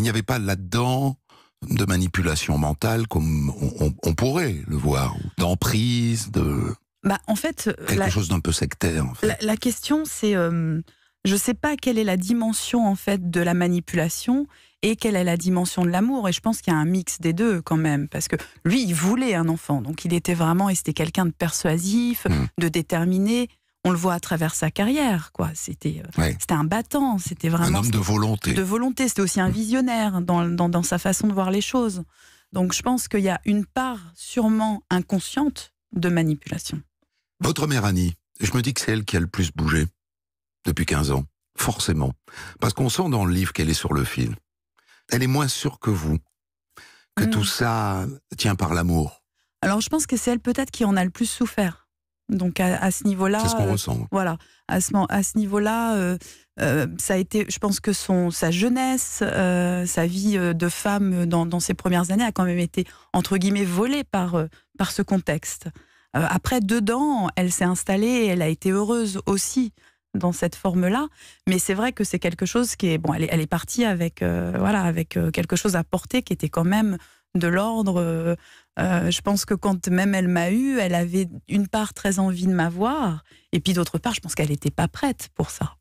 il n'y avait pas là-dedans de manipulation mentale comme on, pourrait le voir, d'emprise, de... Bah, en fait, euh, quelque chose d'un peu sectaire. En fait. la, question, c'est, euh, je ne sais pas quelle est la dimension en fait de la manipulation et quelle est la dimension de l'amour. Et je pense qu'il y a un mix des deux quand même, parce que lui, il voulait un enfant, donc il était vraiment, et c'était quelqu'un de persuasif, hmm. de déterminé on le voit à travers sa carrière, quoi. C'était euh, un battant, c'était vraiment un homme de volonté. De volonté, c'était aussi un mm. visionnaire dans, sa façon de voir les choses. Donc je pense qu'il y a une part sûrement inconsciente de manipulation. Votre mère Annie, je me dis que c'est elle qui a le plus bougé depuis 15 ans, forcément, parce qu'on sent dans le livre qu'elle est sur le fil. Elle est moins sûre que vous que mm. tout ça tient par l'amour. Alors je pense que c'est elle peut-être qui en a le plus souffert donc à, ce niveau-là, euh, Voilà, à ce, à ce niveau-là, euh, euh, ça a été, je pense que son sa jeunesse, sa vie de femme dans, ses premières années a quand même été entre guillemets volée par par ce contexte. après, dedans, elle s'est installée, et elle a été heureuse aussi dans cette forme-là, mais c'est vrai que c'est quelque chose qui est bon. Elle est, elle est partie avec voilà avec quelque chose à porter qui était quand même de l'ordre. Euh, euh, je pense que quand même elle m'a eu, elle avait une part très envie de m'avoir, et puis d'autre part, je pense qu'elle n'était pas prête pour ça.